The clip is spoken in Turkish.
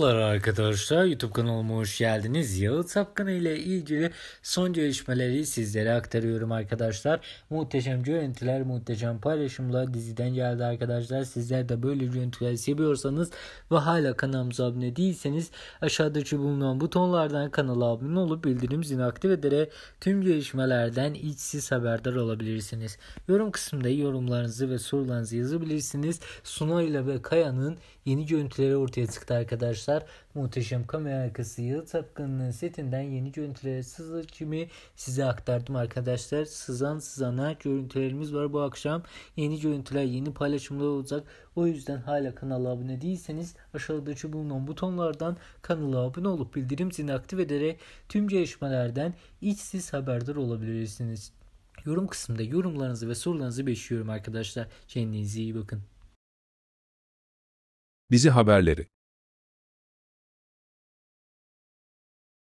Merhabalar arkadaşlar YouTube kanalıma hoş geldiniz. Yağı Sapkını ile ilgili son gelişmeleri sizlere aktarıyorum arkadaşlar. Muhteşem görüntüler, muhteşem paylaşımlar diziden geldi arkadaşlar. Sizler de böyle görüntüler seviyorsanız ve hala kanalımıza abone değilseniz aşağıdaki bulunan butonlardan kanala abone olup bildirim zilini aktif ederek tüm gelişmelerden içsiz haberdar olabilirsiniz. Yorum kısmında yorumlarınızı ve sorularınızı yazabilirsiniz. Sunay ile ve Kaya'nın yeni görüntüleri ortaya çıktı arkadaşlar arkadaşlar. Muhteşem kamera arkası Yalı Tapkan'ın setinden yeni görüntülere sızıcımı size aktardım arkadaşlar. Sızan sızana görüntülerimiz var bu akşam. Yeni görüntüler yeni paylaşımlar olacak. O yüzden hala kanala abone değilseniz aşağıdaki bulunan butonlardan kanala abone olup bildirim zilini aktif ederek tüm gelişmelerden içsiz haberdar olabilirsiniz. Yorum kısmında yorumlarınızı ve sorularınızı bekliyorum arkadaşlar. Kendinize iyi bakın. bizi haberleri